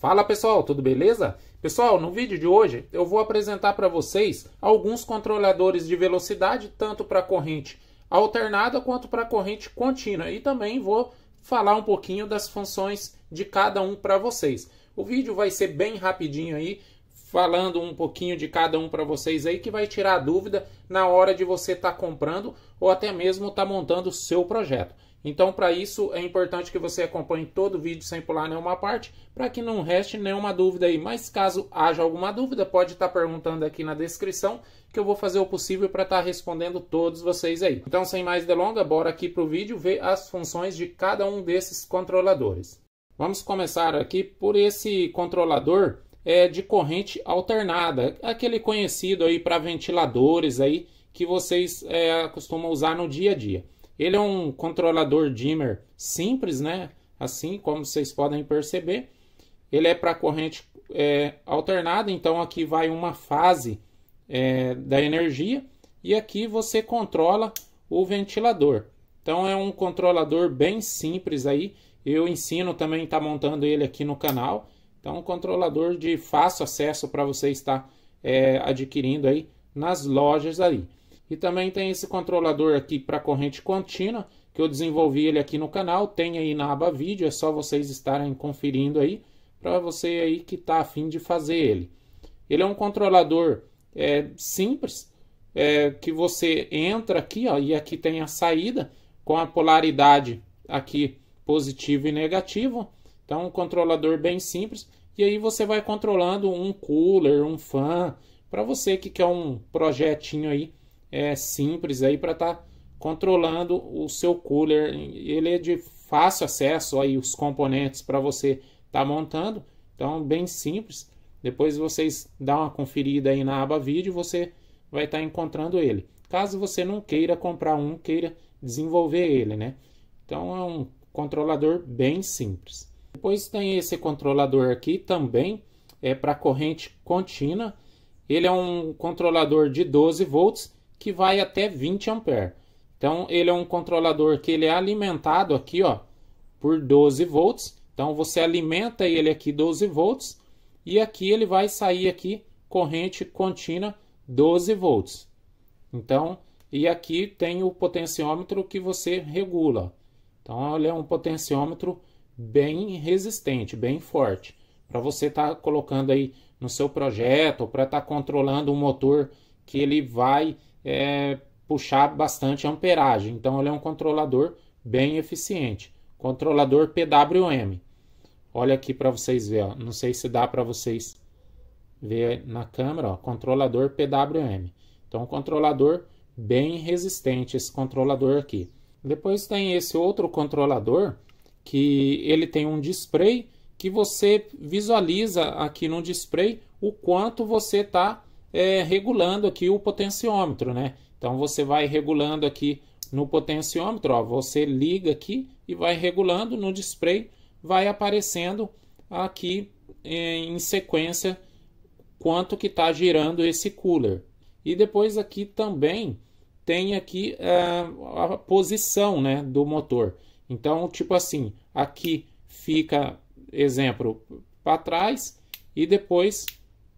Fala pessoal, tudo beleza? Pessoal, no vídeo de hoje eu vou apresentar para vocês alguns controladores de velocidade, tanto para corrente alternada quanto para corrente contínua, e também vou falar um pouquinho das funções de cada um para vocês. O vídeo vai ser bem rapidinho aí, falando um pouquinho de cada um para vocês aí, que vai tirar a dúvida na hora de você estar tá comprando ou até mesmo estar tá montando o seu projeto. Então, para isso, é importante que você acompanhe todo o vídeo sem pular nenhuma parte, para que não reste nenhuma dúvida aí. Mas caso haja alguma dúvida, pode estar tá perguntando aqui na descrição, que eu vou fazer o possível para estar tá respondendo todos vocês aí. Então, sem mais delongas, bora aqui para o vídeo ver as funções de cada um desses controladores. Vamos começar aqui por esse controlador é, de corrente alternada, aquele conhecido aí para ventiladores aí, que vocês é, costumam usar no dia a dia. Ele é um controlador dimmer simples, né? Assim como vocês podem perceber, ele é para corrente é, alternada, então aqui vai uma fase é, da energia e aqui você controla o ventilador. Então é um controlador bem simples aí. Eu ensino também tá montando ele aqui no canal. Então um controlador de fácil acesso para você estar é, adquirindo aí nas lojas aí. E também tem esse controlador aqui para corrente contínua, que eu desenvolvi ele aqui no canal, tem aí na aba vídeo, é só vocês estarem conferindo aí, para você aí que está afim de fazer ele. Ele é um controlador é, simples, é, que você entra aqui, ó, e aqui tem a saída, com a polaridade aqui positivo e negativo. Então, um controlador bem simples. E aí você vai controlando um cooler, um fan, para você que quer um projetinho aí é, simples aí para estar tá controlando o seu cooler. Ele é de fácil acesso aí os componentes para você estar tá montando. Então, bem simples. Depois vocês dão uma conferida aí na aba vídeo, você vai estar tá encontrando ele. Caso você não queira comprar um, queira desenvolver ele, né? Então é um controlador bem simples. Depois tem esse controlador aqui também, é para corrente contínua. Ele é um controlador de 12 volts que vai até 20 A. Então ele é um controlador que ele é alimentado aqui, ó, por 12 volts. Então você alimenta ele aqui 12 volts e aqui ele vai sair aqui corrente contínua 12 volts. Então, e aqui tem o potenciômetro que você regula. Então ele é um potenciômetro bem resistente, bem forte, para você estar tá colocando aí no seu projeto, para estar tá controlando um motor que ele vai é, puxar bastante amperagem. Então ele é um controlador bem eficiente. Controlador PWM. Olha aqui para vocês verem. Não sei se dá para vocês ver na câmera. Ó. Controlador PWM. Então, um controlador bem resistente, esse controlador aqui. Depois tem esse outro controlador, que ele tem um display que você visualiza aqui no display o quanto você está é, regulando aqui o potenciômetro, né? Então você vai regulando aqui no potenciômetro, ó, você liga aqui e vai regulando no display, vai aparecendo aqui é, em sequência quanto que está girando esse cooler. E depois aqui também tem aqui é, a posição né, do motor. Então, tipo assim, aqui fica, exemplo, para trás e depois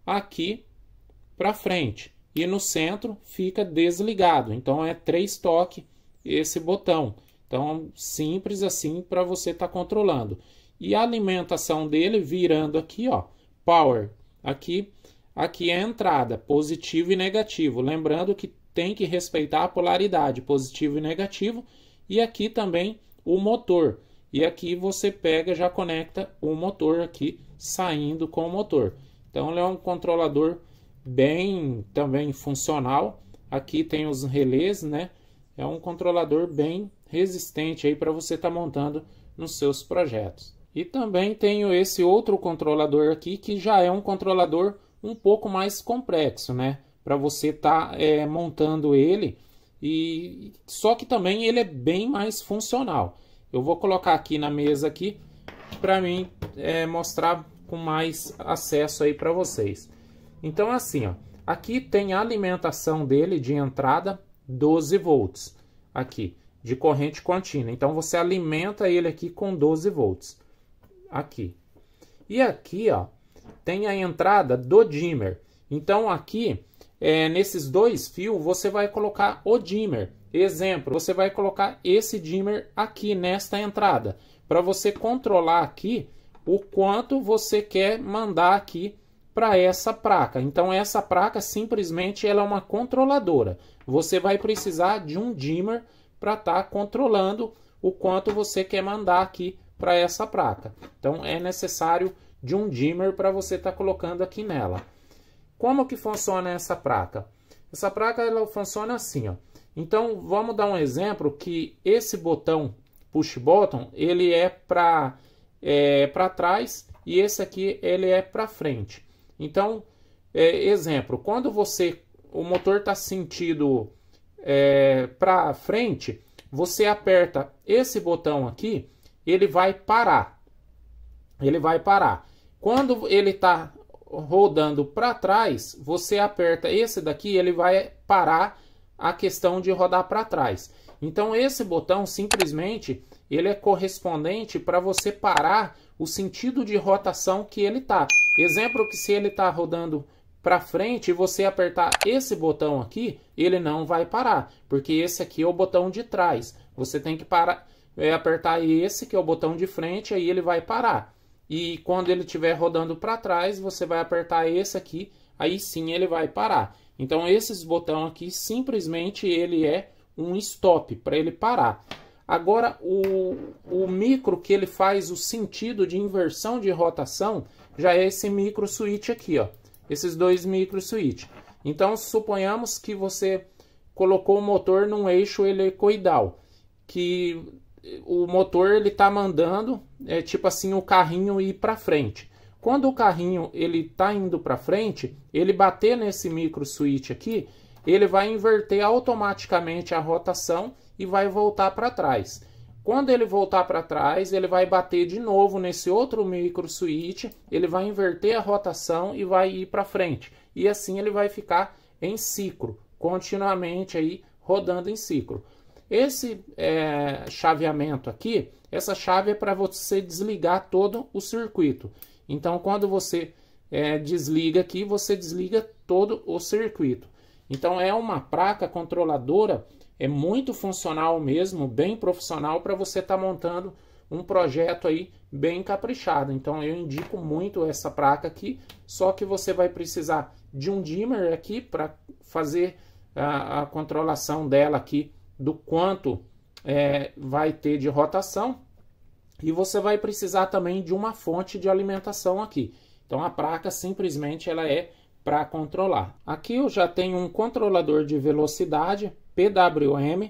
aqui para frente. E no centro fica desligado. Então é três toques esse botão. Então simples assim para você estar tá controlando. E a alimentação dele virando aqui, ó, power. Aqui, aqui é a entrada, positivo e negativo. Lembrando que tem que respeitar a polaridade, positivo e negativo. E aqui também o motor. E aqui você pega, já conecta o motor aqui, saindo com o motor. Então ele é um controlador bem também funcional. Aqui tem os relés, né? É um controlador bem resistente aí para você estar tá montando nos seus projetos. E também tenho esse outro controlador aqui que já é um controlador um pouco mais complexo, né? Para você estar tá, é, montando ele e só que também ele é bem mais funcional. Eu vou colocar aqui na mesa aqui para mim é, mostrar com mais acesso aí para vocês. Então, é assim, ó, aqui tem a alimentação dele de entrada 12 volts, aqui, de corrente contínua. Então, você alimenta ele aqui com 12 volts, aqui. E aqui, ó, tem a entrada do dimmer. Então, aqui, é, nesses dois fios, você vai colocar o dimmer. Exemplo, você vai colocar esse dimmer aqui, nesta entrada, para você controlar aqui o quanto você quer mandar aqui para essa placa. Então essa placa simplesmente ela é uma controladora. Você vai precisar de um dimmer para estar tá controlando o quanto você quer mandar aqui para essa placa. Então é necessário de um dimmer para você estar tá colocando aqui nela. Como que funciona essa placa? Essa placa ela funciona assim, ó. Então vamos dar um exemplo que esse botão push button ele é para é, para trás e esse aqui ele é para frente. Então, é, exemplo, quando você o motor está sentido é, para frente, você aperta esse botão aqui, ele vai parar. Ele vai parar. Quando ele está rodando para trás, você aperta esse daqui, ele vai parar a questão de rodar para trás. Então esse botão simplesmente ele é correspondente para você parar o sentido de rotação que ele está. Exemplo que se ele está rodando para frente e você apertar esse botão aqui, ele não vai parar, porque esse aqui é o botão de trás. Você tem que parar, é, apertar esse que é o botão de frente, aí ele vai parar. E quando ele estiver rodando para trás, você vai apertar esse aqui, aí sim ele vai parar. Então esses botão aqui, simplesmente ele é um stop, para ele parar. Agora, o, o micro que ele faz o sentido de inversão de rotação já é esse micro switch aqui, ó. Esses dois micro switch. Então, suponhamos que você colocou o motor num eixo helicoidal, que o motor ele está mandando, é tipo assim, o carrinho ir para frente. Quando o carrinho ele está indo para frente, ele bater nesse micro switch aqui, ele vai inverter automaticamente a rotação e vai voltar para trás. Quando ele voltar para trás, ele vai bater de novo nesse outro micro switch, ele vai inverter a rotação e vai ir para frente. E assim ele vai ficar em ciclo, continuamente aí rodando em ciclo. Esse é, chaveamento aqui, essa chave é para você desligar todo o circuito. Então, quando você é, desliga aqui, você desliga todo o circuito. Então, é uma placa controladora é muito funcional mesmo, bem profissional para você estar tá montando um projeto aí bem caprichado. Então eu indico muito essa placa aqui, só que você vai precisar de um dimmer aqui para fazer a, a, controlação dela aqui do quanto é, vai ter de rotação. E você vai precisar também de uma fonte de alimentação aqui. Então a placa simplesmente ela é para controlar. Aqui eu já tenho um controlador de velocidade PWM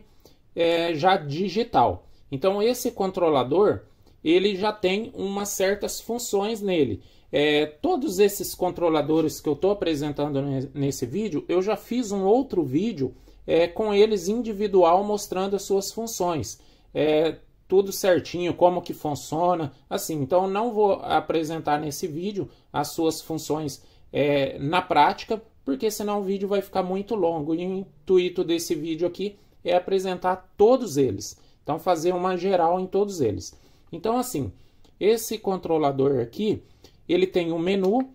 é, já digital. Então esse controlador ele já tem umas certas funções nele. É, todos esses controladores que eu estou apresentando nesse vídeo, eu já fiz um outro vídeo é, com eles individual mostrando as suas funções. É, tudo certinho, como que funciona, assim. Então não vou apresentar nesse vídeo as suas funções é, na prática, porque senão o vídeo vai ficar muito longo. E o intuito desse vídeo aqui é apresentar todos eles. Então, fazer uma geral em todos eles. Então, assim, esse controlador aqui, ele tem um menu.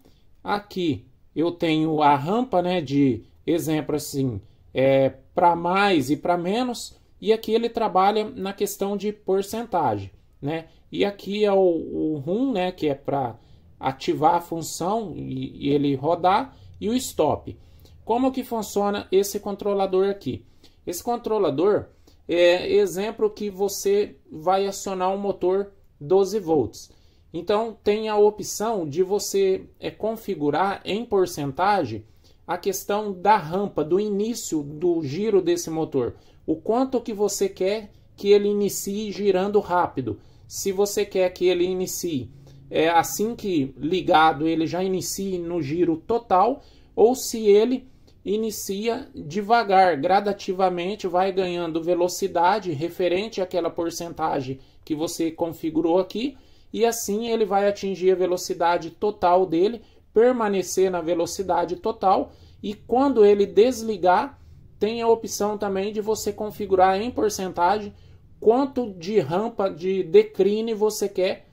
Aqui eu tenho a rampa, né, de exemplo assim, é, para mais e para menos. E aqui ele trabalha na questão de porcentagem, né? E aqui é o, o RUM, né, que é para ativar a função e, e ele rodar. E o stop. Como que funciona esse controlador aqui? Esse controlador é exemplo que você vai acionar um motor 12 volts. Então tem a opção de você é, configurar em porcentagem a questão da rampa, do início do giro desse motor. O quanto que você quer que ele inicie girando rápido. Se você quer que ele inicie é, assim que ligado ele já inicia no giro total ou se ele inicia devagar, gradativamente vai ganhando velocidade referente àquela porcentagem que você configurou aqui e assim ele vai atingir a velocidade total dele, permanecer na velocidade total e quando ele desligar tem a opção também de você configurar em porcentagem quanto de rampa de decline você quer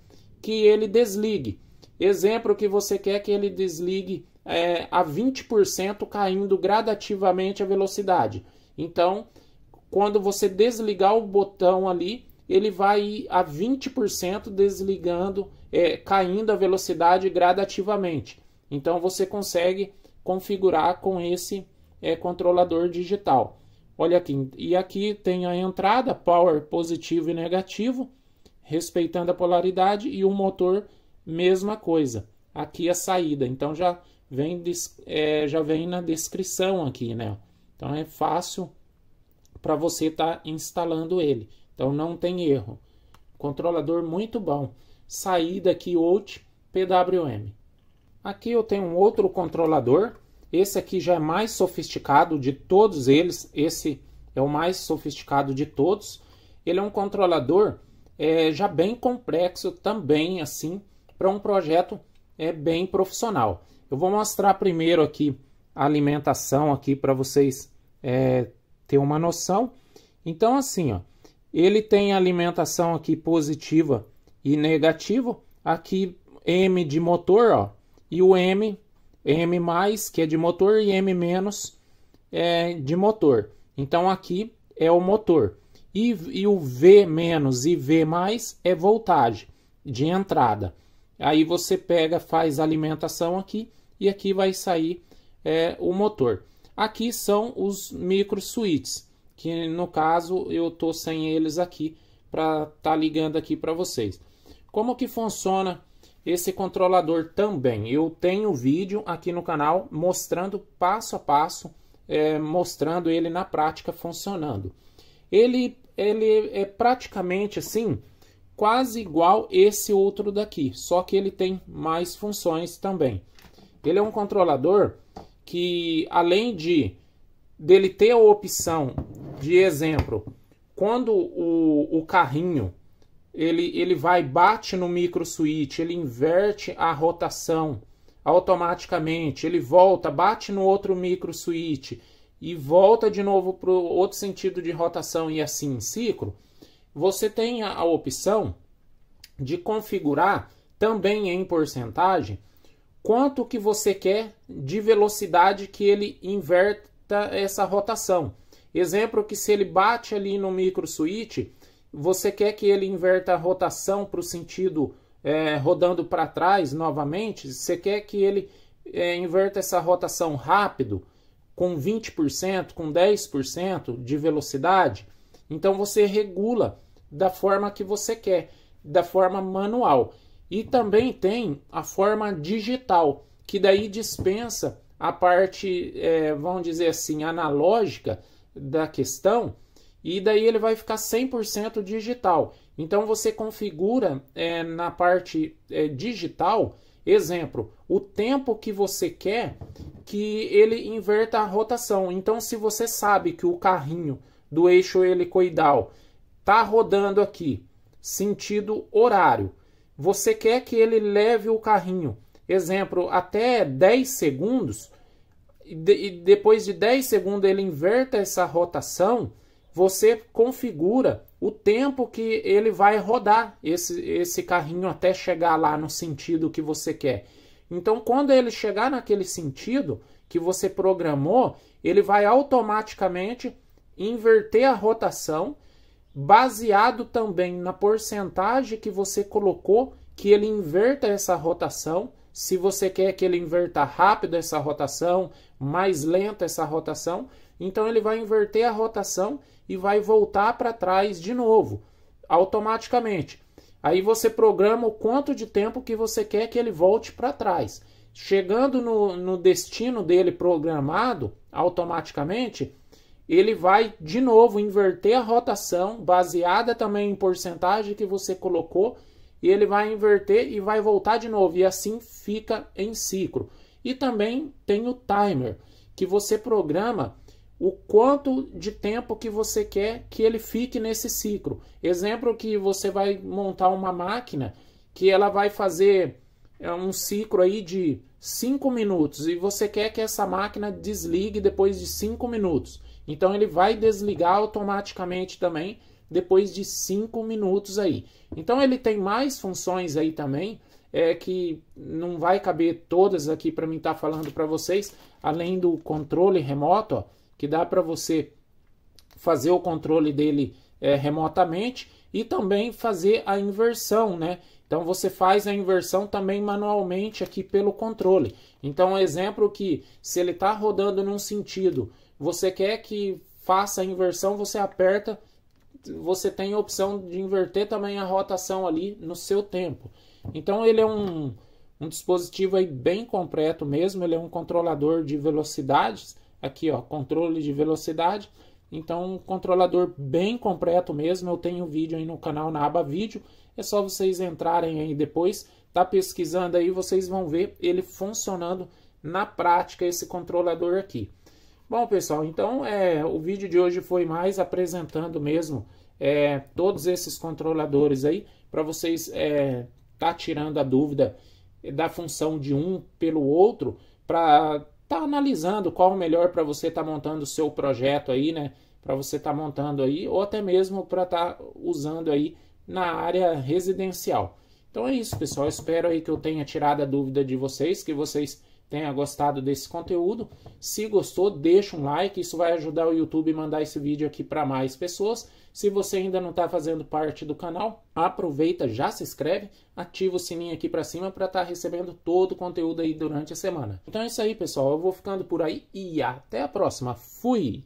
que ele desligue. Exemplo que você quer que ele desligue é, a 20%, caindo gradativamente a velocidade. Então, quando você desligar o botão ali, ele vai ir a 20% desligando, é, caindo a velocidade gradativamente. Então você consegue configurar com esse é, controlador digital. Olha aqui, e aqui tem a entrada, power positivo e negativo respeitando a polaridade e o motor, mesma coisa. Aqui a saída, então já vem, é, já vem na descrição aqui, né? Então é fácil para você estar tá instalando ele. Então não tem erro. Controlador muito bom. Saída aqui out PWM. Aqui eu tenho um outro controlador. Esse aqui já é mais sofisticado de todos eles. Esse é o mais sofisticado de todos. Ele é um controlador é, já bem complexo também, assim, para um projeto é, bem profissional. Eu vou mostrar primeiro aqui a alimentação aqui para vocês é, ter uma noção. Então, assim, ó, ele tem alimentação aqui positiva e negativa. Aqui M de motor, ó, e o M, M+, que é de motor, e M- é de motor. Então, aqui é o motor. E, e o V menos e V mais é voltagem de entrada. Aí você pega, faz alimentação aqui e aqui vai sair é, o motor. Aqui são os micro switches, que no caso eu tô sem eles aqui para estar tá ligando aqui para vocês. Como que funciona esse controlador também? Eu tenho vídeo aqui no canal mostrando passo a passo, é, mostrando ele na prática funcionando. Ele ele é praticamente assim, quase igual esse outro daqui, só que ele tem mais funções também. Ele é um controlador que além de dele ter a opção de exemplo, quando o, o carrinho ele, ele vai bate no micro suíte, ele inverte a rotação automaticamente, ele volta, bate no outro micro suíte, e volta de novo para o outro sentido de rotação e assim em ciclo, você tem a, opção de configurar também em porcentagem quanto que você quer de velocidade que ele inverta essa rotação. Exemplo que se ele bate ali no micro switch, você quer que ele inverta a rotação para o sentido é, rodando para trás novamente, você quer que ele é, inverta essa rotação rápido, com 20%, com 10% de velocidade. Então você regula da forma que você quer, da forma manual. E também tem a forma digital, que daí dispensa a parte, é, vamos dizer assim, analógica da questão, e daí ele vai ficar 100% digital. Então você configura é, na parte é, digital Exemplo, o tempo que você quer que ele inverta a rotação. Então, se você sabe que o carrinho do eixo helicoidal está rodando aqui, sentido horário, você quer que ele leve o carrinho, exemplo, até 10 segundos, e depois de 10 segundos ele inverta essa rotação, você configura o tempo que ele vai rodar esse, esse carrinho até chegar lá no sentido que você quer. Então, quando ele chegar naquele sentido que você programou, ele vai automaticamente inverter a rotação, baseado também na porcentagem que você colocou que ele inverta essa rotação. Se você quer que ele inverta rápido essa rotação, mais lenta essa rotação, então ele vai inverter a rotação e vai voltar para trás de novo, automaticamente. Aí você programa o quanto de tempo que você quer que ele volte para trás. Chegando no, no destino dele programado, automaticamente, ele vai de novo inverter a rotação, baseada também em porcentagem que você colocou, e ele vai inverter e vai voltar de novo, e assim fica em ciclo. E também tem o timer, que você programa o quanto de tempo que você quer que ele fique nesse ciclo. Exemplo que você vai montar uma máquina que ela vai fazer é, um ciclo aí de 5 minutos e você quer que essa máquina desligue depois de 5 minutos. Então ele vai desligar automaticamente também depois de 5 minutos aí. Então ele tem mais funções aí também, é que não vai caber todas aqui para mim estar tá falando para vocês, além do controle remoto, ó, que dá para você fazer o controle dele é, remotamente e também fazer a inversão, né? Então você faz a inversão também manualmente aqui pelo controle. Então, um exemplo que se ele está rodando num sentido, você quer que faça a inversão, você aperta, você tem a opção de inverter também a rotação ali no seu tempo. Então ele é um, um dispositivo aí bem completo mesmo, ele é um controlador de velocidades aqui ó, controle de velocidade. Então, um controlador bem completo mesmo. Eu tenho vídeo aí no canal na aba vídeo. É só vocês entrarem aí depois, tá pesquisando aí, vocês vão ver ele funcionando na prática esse controlador aqui. Bom, pessoal, então é, o vídeo de hoje foi mais apresentando mesmo é, todos esses controladores aí para vocês é, tá tirando a dúvida da função de um pelo outro para tá analisando qual é o melhor para você estar tá montando o seu projeto aí, né? Para você estar tá montando aí, ou até mesmo para estar tá usando aí na área residencial. Então é isso, pessoal. Espero aí que eu tenha tirado a dúvida de vocês, que vocês tenha gostado desse conteúdo. Se gostou, deixa um like, isso vai ajudar o YouTube a mandar esse vídeo aqui para mais pessoas. Se você ainda não está fazendo parte do canal, aproveita, já se inscreve, ativa o sininho aqui para cima para estar tá recebendo todo o conteúdo aí durante a semana. Então é isso aí, pessoal. Eu vou ficando por aí e até a próxima. Fui!